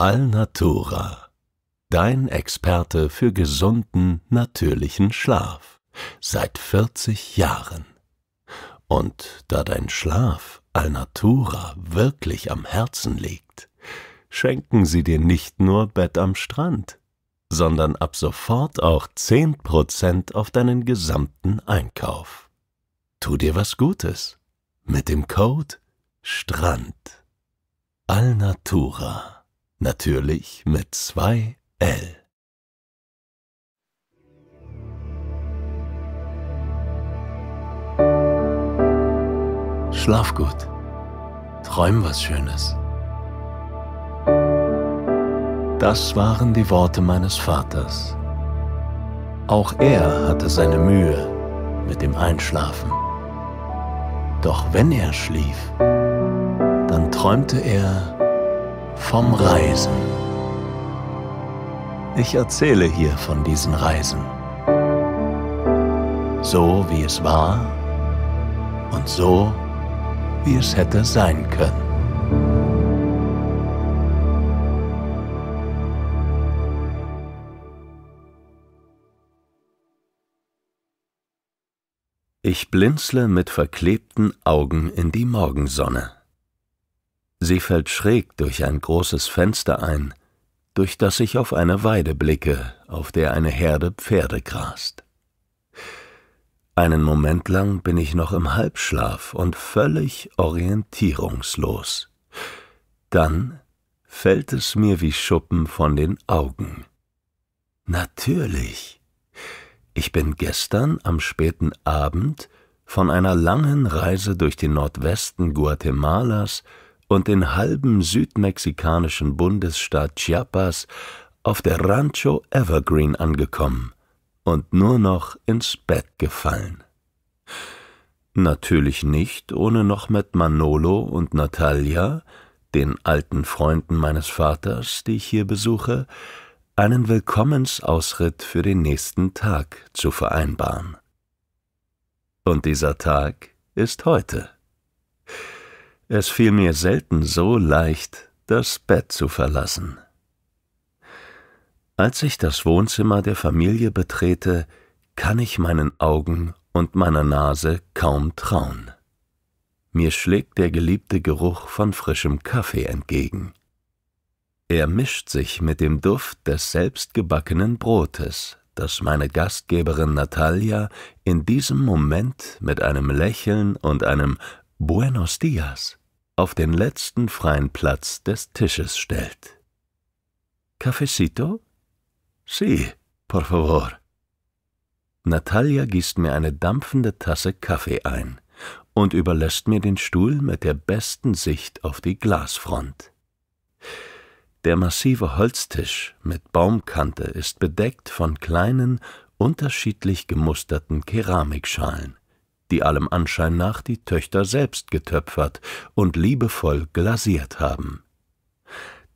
Alnatura, dein Experte für gesunden, natürlichen Schlaf seit 40 Jahren. Und da dein Schlaf Alnatura wirklich am Herzen liegt, schenken sie dir nicht nur Bett am Strand, sondern ab sofort auch 10% auf deinen gesamten Einkauf. Tu dir was Gutes mit dem Code STRAND. Alnatura. Natürlich mit 2 L. Schlaf gut. Träum was Schönes. Das waren die Worte meines Vaters. Auch er hatte seine Mühe mit dem Einschlafen. Doch wenn er schlief, dann träumte er vom Reisen. Ich erzähle hier von diesen Reisen. So wie es war und so wie es hätte sein können. Ich blinzle mit verklebten Augen in die Morgensonne. Sie fällt schräg durch ein großes Fenster ein, durch das ich auf eine Weide blicke, auf der eine Herde Pferde grast. Einen Moment lang bin ich noch im Halbschlaf und völlig orientierungslos. Dann fällt es mir wie Schuppen von den Augen. Natürlich. Ich bin gestern am späten Abend von einer langen Reise durch den Nordwesten Guatemalas und den halben südmexikanischen Bundesstaat Chiapas auf der Rancho Evergreen angekommen und nur noch ins Bett gefallen. Natürlich nicht, ohne noch mit Manolo und Natalia, den alten Freunden meines Vaters, die ich hier besuche, einen Willkommensausritt für den nächsten Tag zu vereinbaren. Und dieser Tag ist heute. Es fiel mir selten so leicht, das Bett zu verlassen. Als ich das Wohnzimmer der Familie betrete, kann ich meinen Augen und meiner Nase kaum trauen. Mir schlägt der geliebte Geruch von frischem Kaffee entgegen. Er mischt sich mit dem Duft des selbstgebackenen Brotes, das meine Gastgeberin Natalia in diesem Moment mit einem Lächeln und einem Buenos Dias auf den letzten freien Platz des Tisches stellt. Cafecito? Si, por favor. Natalia gießt mir eine dampfende Tasse Kaffee ein und überlässt mir den Stuhl mit der besten Sicht auf die Glasfront. Der massive Holztisch mit Baumkante ist bedeckt von kleinen, unterschiedlich gemusterten Keramikschalen die allem Anschein nach die Töchter selbst getöpfert und liebevoll glasiert haben.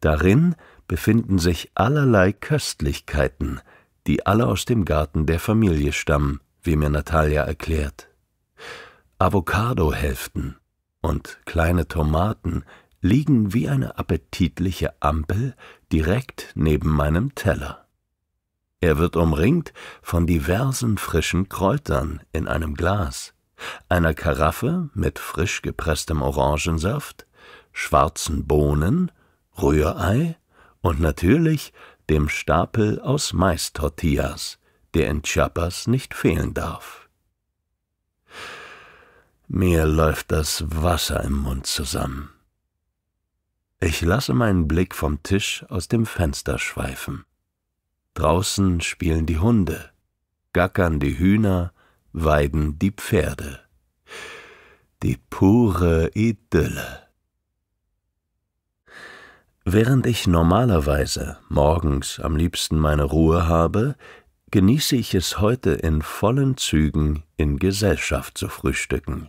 Darin befinden sich allerlei Köstlichkeiten, die alle aus dem Garten der Familie stammen, wie mir Natalia erklärt. Avocadohälften und kleine Tomaten liegen wie eine appetitliche Ampel direkt neben meinem Teller. Er wird umringt von diversen frischen Kräutern in einem Glas einer Karaffe mit frisch gepresstem Orangensaft, schwarzen Bohnen, Rührei und natürlich dem Stapel aus Mais-Tortillas, der in Chiapas nicht fehlen darf. Mir läuft das Wasser im Mund zusammen. Ich lasse meinen Blick vom Tisch aus dem Fenster schweifen. Draußen spielen die Hunde, gackern die Hühner weiden die Pferde. Die pure Idylle. Während ich normalerweise morgens am liebsten meine Ruhe habe, genieße ich es heute in vollen Zügen in Gesellschaft zu frühstücken.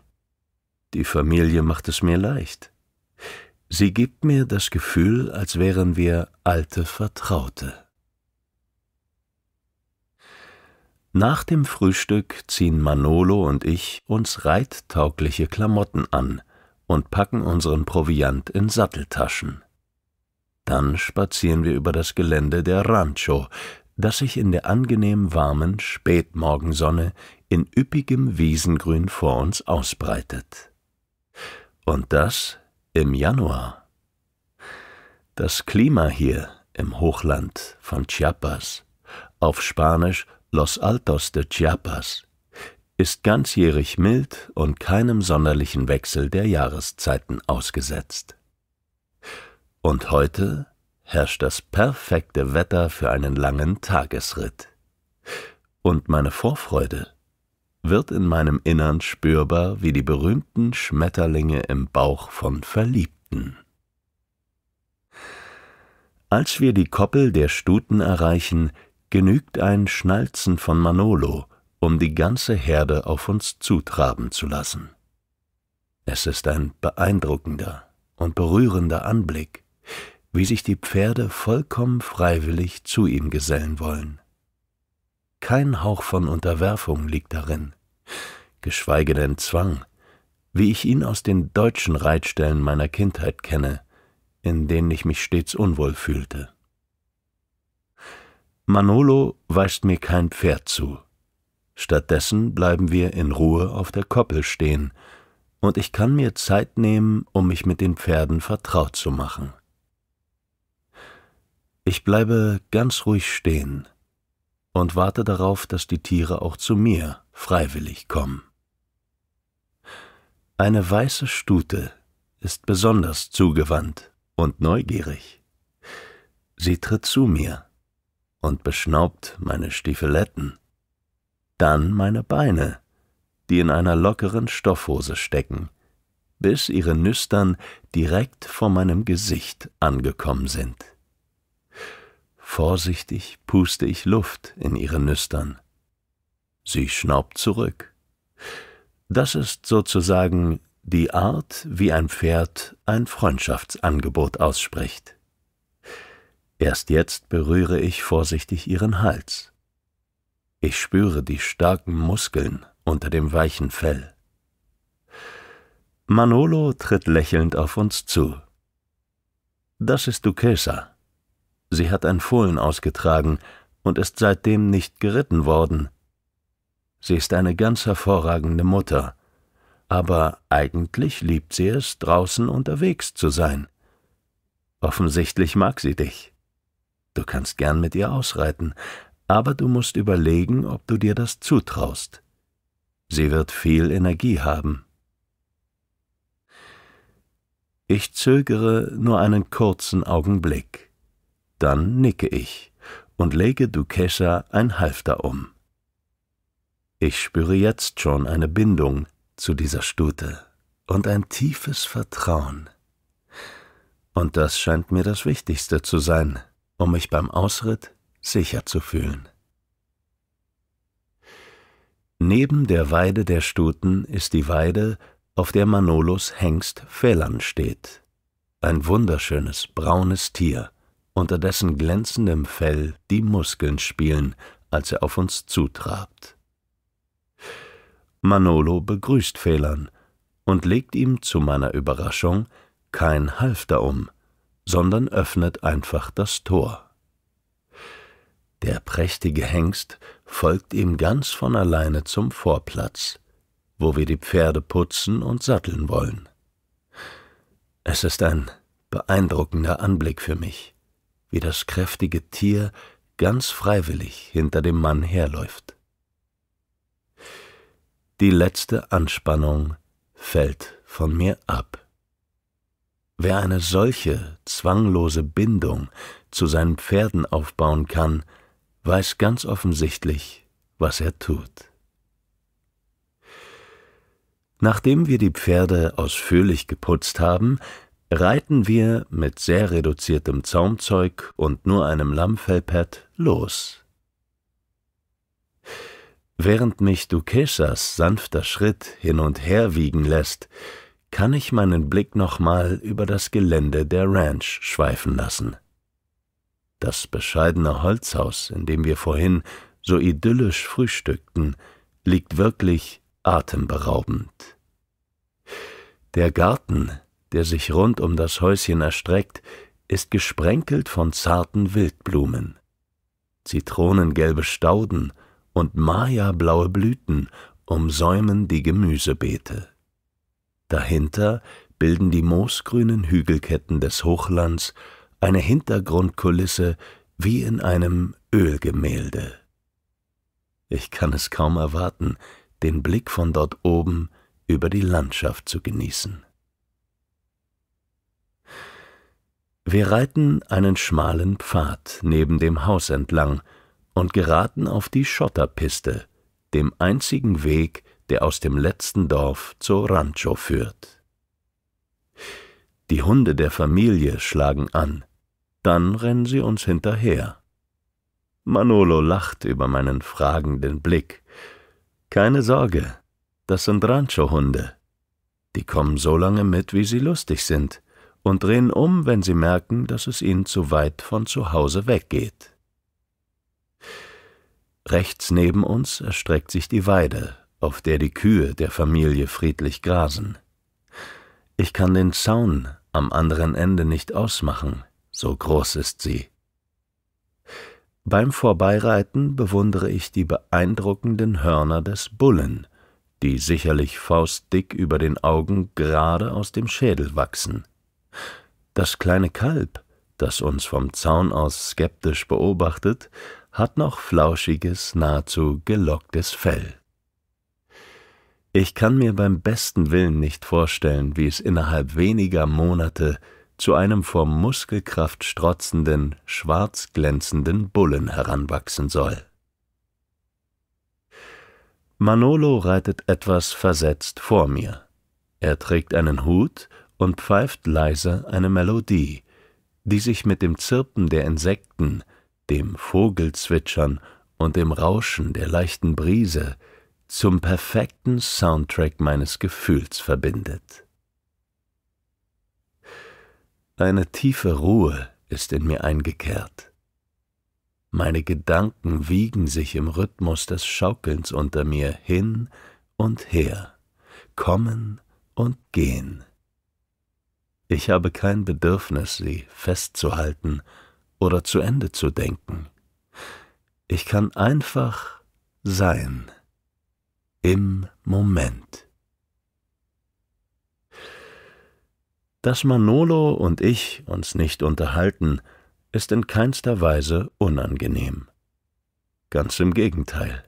Die Familie macht es mir leicht. Sie gibt mir das Gefühl, als wären wir alte Vertraute. Nach dem Frühstück ziehen Manolo und ich uns reittaugliche Klamotten an und packen unseren Proviant in Satteltaschen. Dann spazieren wir über das Gelände der Rancho, das sich in der angenehm warmen Spätmorgensonne in üppigem Wiesengrün vor uns ausbreitet. Und das im Januar. Das Klima hier im Hochland von Chiapas, auf Spanisch Los Altos de Chiapas ist ganzjährig mild und keinem sonderlichen Wechsel der Jahreszeiten ausgesetzt. Und heute herrscht das perfekte Wetter für einen langen Tagesritt. Und meine Vorfreude wird in meinem Innern spürbar wie die berühmten Schmetterlinge im Bauch von Verliebten. Als wir die Koppel der Stuten erreichen, genügt ein Schnalzen von Manolo, um die ganze Herde auf uns zutraben zu lassen. Es ist ein beeindruckender und berührender Anblick, wie sich die Pferde vollkommen freiwillig zu ihm gesellen wollen. Kein Hauch von Unterwerfung liegt darin, geschweige denn Zwang, wie ich ihn aus den deutschen Reitstellen meiner Kindheit kenne, in denen ich mich stets unwohl fühlte. Manolo weist mir kein Pferd zu. Stattdessen bleiben wir in Ruhe auf der Koppel stehen, und ich kann mir Zeit nehmen, um mich mit den Pferden vertraut zu machen. Ich bleibe ganz ruhig stehen und warte darauf, dass die Tiere auch zu mir freiwillig kommen. Eine weiße Stute ist besonders zugewandt und neugierig. Sie tritt zu mir und beschnaubt meine Stiefeletten. Dann meine Beine, die in einer lockeren Stoffhose stecken, bis ihre Nüstern direkt vor meinem Gesicht angekommen sind. Vorsichtig puste ich Luft in ihre Nüstern. Sie schnaubt zurück. Das ist sozusagen die Art, wie ein Pferd ein Freundschaftsangebot ausspricht. Erst jetzt berühre ich vorsichtig ihren Hals. Ich spüre die starken Muskeln unter dem weichen Fell. Manolo tritt lächelnd auf uns zu. Das ist Duquesa. Sie hat ein Fohlen ausgetragen und ist seitdem nicht geritten worden. Sie ist eine ganz hervorragende Mutter, aber eigentlich liebt sie es, draußen unterwegs zu sein. Offensichtlich mag sie dich. Du kannst gern mit ihr ausreiten, aber du musst überlegen, ob du dir das zutraust. Sie wird viel Energie haben. Ich zögere nur einen kurzen Augenblick. Dann nicke ich und lege Duquesa ein Halfter um. Ich spüre jetzt schon eine Bindung zu dieser Stute und ein tiefes Vertrauen. Und das scheint mir das Wichtigste zu sein um mich beim Ausritt sicher zu fühlen. Neben der Weide der Stuten ist die Weide, auf der Manolos Hengst Felan steht. Ein wunderschönes, braunes Tier, unter dessen glänzendem Fell die Muskeln spielen, als er auf uns zutrabt. Manolo begrüßt Felan und legt ihm zu meiner Überraschung kein Halfter um, sondern öffnet einfach das Tor. Der prächtige Hengst folgt ihm ganz von alleine zum Vorplatz, wo wir die Pferde putzen und satteln wollen. Es ist ein beeindruckender Anblick für mich, wie das kräftige Tier ganz freiwillig hinter dem Mann herläuft. Die letzte Anspannung fällt von mir ab. Wer eine solche zwanglose Bindung zu seinen Pferden aufbauen kann, weiß ganz offensichtlich, was er tut. Nachdem wir die Pferde ausführlich geputzt haben, reiten wir mit sehr reduziertem Zaumzeug und nur einem Lammfellpad los. Während mich Dukesas sanfter Schritt hin und her wiegen lässt, kann ich meinen Blick nochmal über das Gelände der Ranch schweifen lassen. Das bescheidene Holzhaus, in dem wir vorhin so idyllisch frühstückten, liegt wirklich atemberaubend. Der Garten, der sich rund um das Häuschen erstreckt, ist gesprenkelt von zarten Wildblumen. Zitronengelbe Stauden und Maya-blaue Blüten umsäumen die Gemüsebeete. Dahinter bilden die moosgrünen Hügelketten des Hochlands eine Hintergrundkulisse wie in einem Ölgemälde. Ich kann es kaum erwarten, den Blick von dort oben über die Landschaft zu genießen. Wir reiten einen schmalen Pfad neben dem Haus entlang und geraten auf die Schotterpiste, dem einzigen Weg, der aus dem letzten Dorf zur Rancho führt. Die Hunde der Familie schlagen an, dann rennen sie uns hinterher. Manolo lacht über meinen fragenden Blick. Keine Sorge, das sind Rancho-Hunde. Die kommen so lange mit, wie sie lustig sind, und drehen um, wenn sie merken, dass es ihnen zu weit von zu Hause weggeht. Rechts neben uns erstreckt sich die Weide, auf der die Kühe der Familie friedlich grasen. Ich kann den Zaun am anderen Ende nicht ausmachen, so groß ist sie. Beim Vorbeireiten bewundere ich die beeindruckenden Hörner des Bullen, die sicherlich faustdick über den Augen gerade aus dem Schädel wachsen. Das kleine Kalb, das uns vom Zaun aus skeptisch beobachtet, hat noch flauschiges, nahezu gelocktes Fell. Ich kann mir beim besten Willen nicht vorstellen, wie es innerhalb weniger Monate zu einem vor Muskelkraft strotzenden, schwarz glänzenden Bullen heranwachsen soll. Manolo reitet etwas versetzt vor mir. Er trägt einen Hut und pfeift leise eine Melodie, die sich mit dem Zirpen der Insekten, dem Vogelzwitschern und dem Rauschen der leichten Brise zum perfekten Soundtrack meines Gefühls verbindet. Eine tiefe Ruhe ist in mir eingekehrt. Meine Gedanken wiegen sich im Rhythmus des Schaukelns unter mir hin und her, kommen und gehen. Ich habe kein Bedürfnis, sie festzuhalten oder zu Ende zu denken. Ich kann einfach sein im Moment. Dass Manolo und ich uns nicht unterhalten, ist in keinster Weise unangenehm. Ganz im Gegenteil.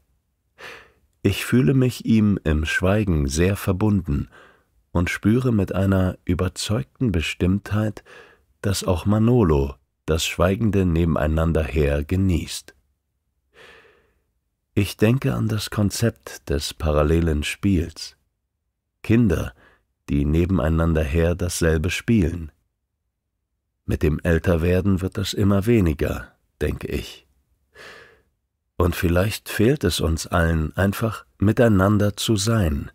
Ich fühle mich ihm im Schweigen sehr verbunden und spüre mit einer überzeugten Bestimmtheit, dass auch Manolo das schweigende nebeneinander her genießt. Ich denke an das Konzept des parallelen Spiels. Kinder, die nebeneinander her dasselbe spielen. Mit dem Älterwerden wird das immer weniger, denke ich. Und vielleicht fehlt es uns allen einfach, miteinander zu sein,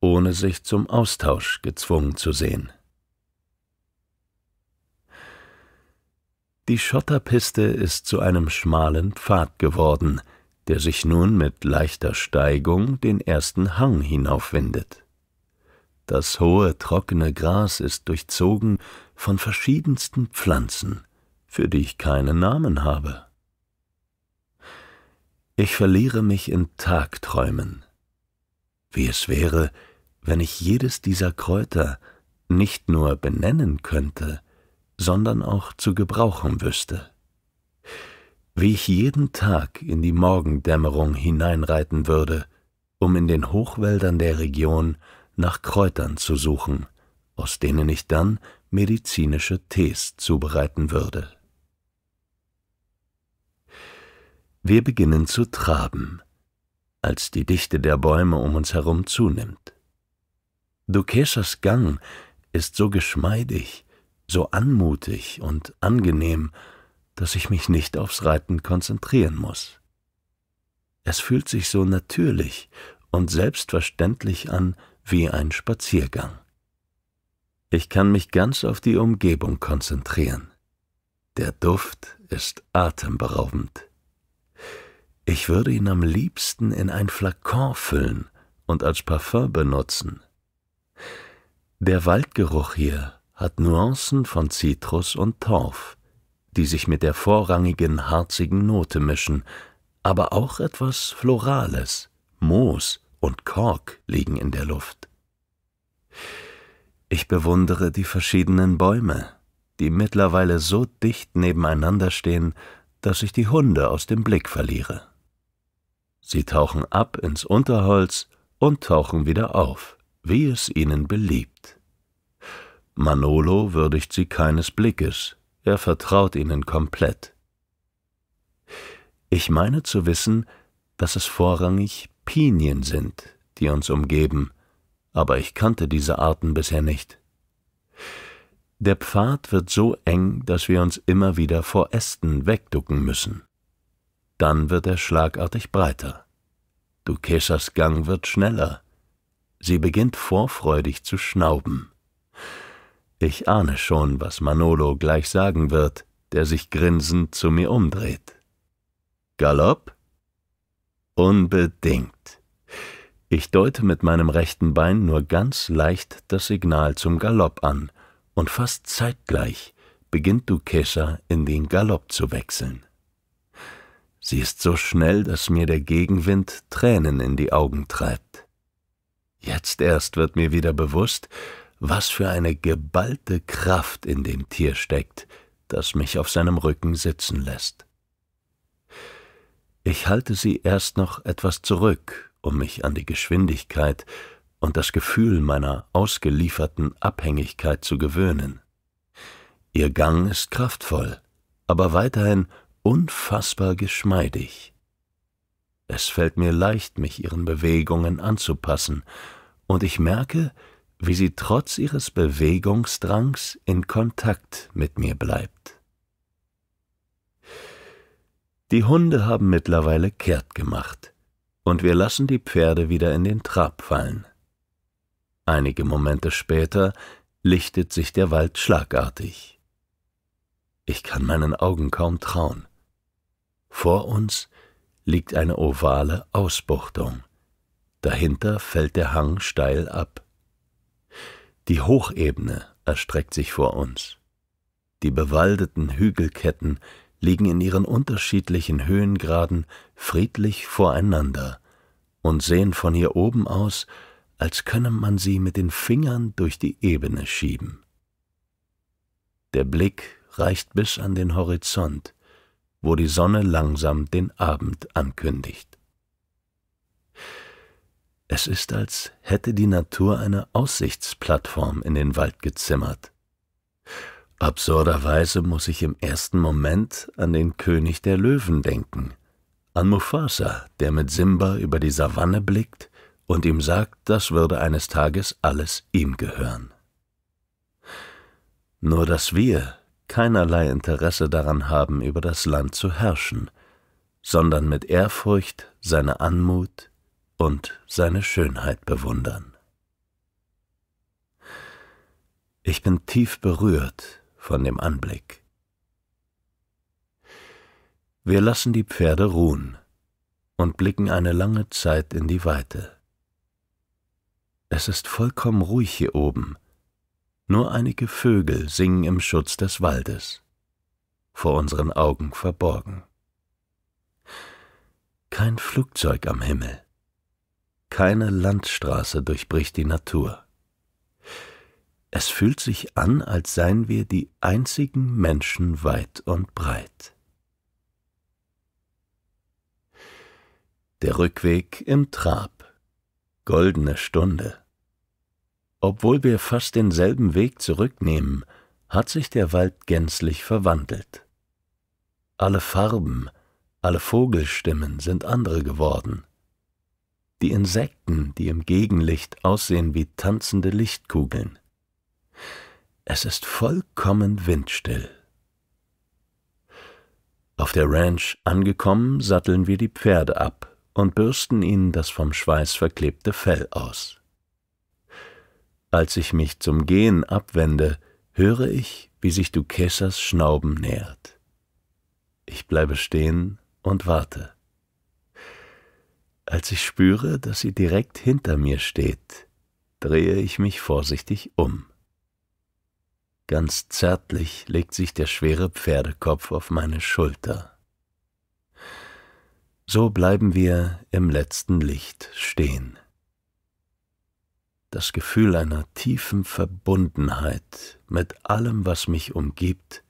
ohne sich zum Austausch gezwungen zu sehen. Die Schotterpiste ist zu einem schmalen Pfad geworden – der sich nun mit leichter Steigung den ersten Hang hinaufwindet. Das hohe, trockene Gras ist durchzogen von verschiedensten Pflanzen, für die ich keinen Namen habe. Ich verliere mich in Tagträumen, wie es wäre, wenn ich jedes dieser Kräuter nicht nur benennen könnte, sondern auch zu gebrauchen wüsste wie ich jeden Tag in die Morgendämmerung hineinreiten würde, um in den Hochwäldern der Region nach Kräutern zu suchen, aus denen ich dann medizinische Tees zubereiten würde. Wir beginnen zu traben, als die Dichte der Bäume um uns herum zunimmt. Dukesas Gang ist so geschmeidig, so anmutig und angenehm, dass ich mich nicht aufs Reiten konzentrieren muss. Es fühlt sich so natürlich und selbstverständlich an wie ein Spaziergang. Ich kann mich ganz auf die Umgebung konzentrieren. Der Duft ist atemberaubend. Ich würde ihn am liebsten in ein Flakon füllen und als Parfum benutzen. Der Waldgeruch hier hat Nuancen von Zitrus und Torf, die sich mit der vorrangigen harzigen Note mischen, aber auch etwas Florales, Moos und Kork liegen in der Luft. Ich bewundere die verschiedenen Bäume, die mittlerweile so dicht nebeneinander stehen, dass ich die Hunde aus dem Blick verliere. Sie tauchen ab ins Unterholz und tauchen wieder auf, wie es ihnen beliebt. Manolo würdigt sie keines Blickes, er vertraut ihnen komplett. Ich meine zu wissen, dass es vorrangig Pinien sind, die uns umgeben, aber ich kannte diese Arten bisher nicht. Der Pfad wird so eng, dass wir uns immer wieder vor Ästen wegducken müssen. Dann wird er schlagartig breiter. Dukesas Gang wird schneller. Sie beginnt vorfreudig zu schnauben. Ich ahne schon, was Manolo gleich sagen wird, der sich grinsend zu mir umdreht. Galopp? Unbedingt. Ich deute mit meinem rechten Bein nur ganz leicht das Signal zum Galopp an, und fast zeitgleich beginnt Duquesa in den Galopp zu wechseln. Sie ist so schnell, dass mir der Gegenwind Tränen in die Augen treibt. Jetzt erst wird mir wieder bewusst, was für eine geballte Kraft in dem Tier steckt, das mich auf seinem Rücken sitzen lässt. Ich halte sie erst noch etwas zurück, um mich an die Geschwindigkeit und das Gefühl meiner ausgelieferten Abhängigkeit zu gewöhnen. Ihr Gang ist kraftvoll, aber weiterhin unfassbar geschmeidig. Es fällt mir leicht, mich ihren Bewegungen anzupassen, und ich merke, wie sie trotz ihres Bewegungsdrangs in Kontakt mit mir bleibt. Die Hunde haben mittlerweile kehrt gemacht, und wir lassen die Pferde wieder in den Trab fallen. Einige Momente später lichtet sich der Wald schlagartig. Ich kann meinen Augen kaum trauen. Vor uns liegt eine ovale Ausbuchtung. Dahinter fällt der Hang steil ab. Die Hochebene erstreckt sich vor uns. Die bewaldeten Hügelketten liegen in ihren unterschiedlichen Höhengraden friedlich voreinander und sehen von hier oben aus, als könne man sie mit den Fingern durch die Ebene schieben. Der Blick reicht bis an den Horizont, wo die Sonne langsam den Abend ankündigt. Es ist, als hätte die Natur eine Aussichtsplattform in den Wald gezimmert. Absurderweise muss ich im ersten Moment an den König der Löwen denken, an Mufasa, der mit Simba über die Savanne blickt und ihm sagt, das würde eines Tages alles ihm gehören. Nur dass wir keinerlei Interesse daran haben, über das Land zu herrschen, sondern mit Ehrfurcht seine Anmut, und seine Schönheit bewundern. Ich bin tief berührt von dem Anblick. Wir lassen die Pferde ruhen und blicken eine lange Zeit in die Weite. Es ist vollkommen ruhig hier oben, nur einige Vögel singen im Schutz des Waldes, vor unseren Augen verborgen. Kein Flugzeug am Himmel. Keine Landstraße durchbricht die Natur. Es fühlt sich an, als seien wir die einzigen Menschen weit und breit. Der Rückweg im Trab. Goldene Stunde. Obwohl wir fast denselben Weg zurücknehmen, hat sich der Wald gänzlich verwandelt. Alle Farben, alle Vogelstimmen sind andere geworden die Insekten, die im Gegenlicht aussehen wie tanzende Lichtkugeln. Es ist vollkommen windstill. Auf der Ranch angekommen, satteln wir die Pferde ab und bürsten ihnen das vom Schweiß verklebte Fell aus. Als ich mich zum Gehen abwende, höre ich, wie sich Duquesas Schnauben nähert. Ich bleibe stehen und warte. Als ich spüre, dass sie direkt hinter mir steht, drehe ich mich vorsichtig um. Ganz zärtlich legt sich der schwere Pferdekopf auf meine Schulter. So bleiben wir im letzten Licht stehen. Das Gefühl einer tiefen Verbundenheit mit allem, was mich umgibt,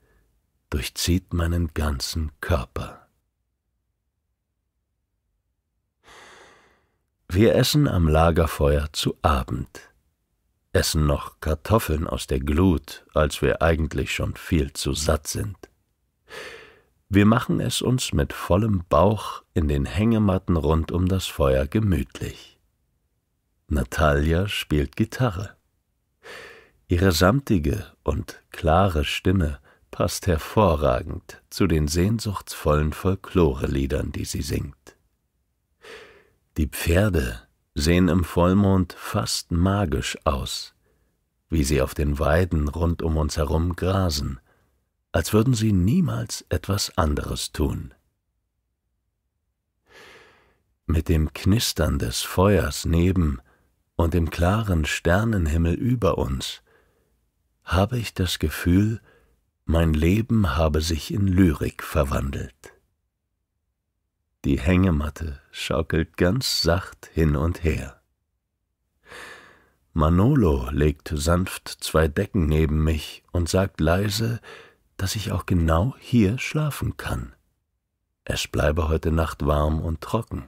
durchzieht meinen ganzen Körper. Wir essen am Lagerfeuer zu Abend, essen noch Kartoffeln aus der Glut, als wir eigentlich schon viel zu satt sind. Wir machen es uns mit vollem Bauch in den Hängematten rund um das Feuer gemütlich. Natalia spielt Gitarre. Ihre samtige und klare Stimme passt hervorragend zu den sehnsuchtsvollen Folkloreliedern, die sie singt. Die Pferde sehen im Vollmond fast magisch aus, wie sie auf den Weiden rund um uns herum grasen, als würden sie niemals etwas anderes tun. Mit dem Knistern des Feuers neben und dem klaren Sternenhimmel über uns habe ich das Gefühl, mein Leben habe sich in Lyrik verwandelt. Die Hängematte schaukelt ganz sacht hin und her. Manolo legt sanft zwei Decken neben mich und sagt leise, dass ich auch genau hier schlafen kann. Es bleibe heute Nacht warm und trocken.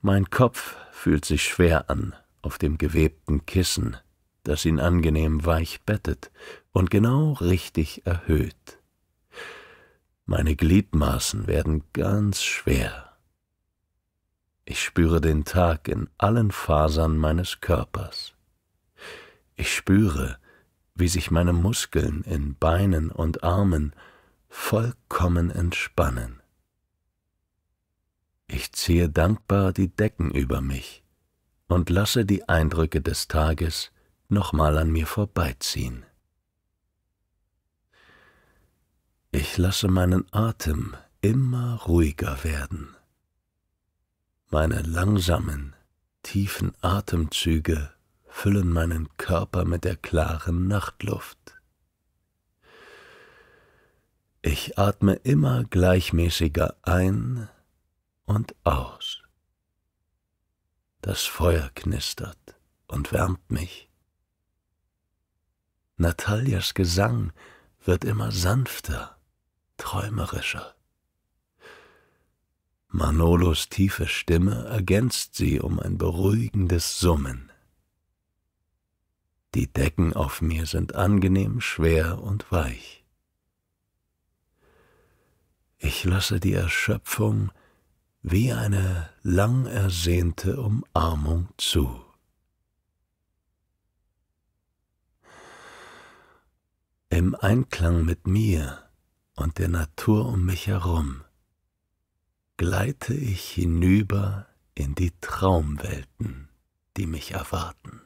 Mein Kopf fühlt sich schwer an auf dem gewebten Kissen, das ihn angenehm weich bettet und genau richtig erhöht. Meine Gliedmaßen werden ganz schwer. Ich spüre den Tag in allen Fasern meines Körpers. Ich spüre, wie sich meine Muskeln in Beinen und Armen vollkommen entspannen. Ich ziehe dankbar die Decken über mich und lasse die Eindrücke des Tages nochmal an mir vorbeiziehen. Ich lasse meinen Atem immer ruhiger werden. Meine langsamen, tiefen Atemzüge füllen meinen Körper mit der klaren Nachtluft. Ich atme immer gleichmäßiger ein und aus. Das Feuer knistert und wärmt mich. Nataljas Gesang wird immer sanfter träumerischer. Manolos tiefe Stimme ergänzt sie um ein beruhigendes Summen. Die Decken auf mir sind angenehm schwer und weich. Ich lasse die Erschöpfung wie eine lang ersehnte Umarmung zu. Im Einklang mit mir und der Natur um mich herum, gleite ich hinüber in die Traumwelten, die mich erwarten.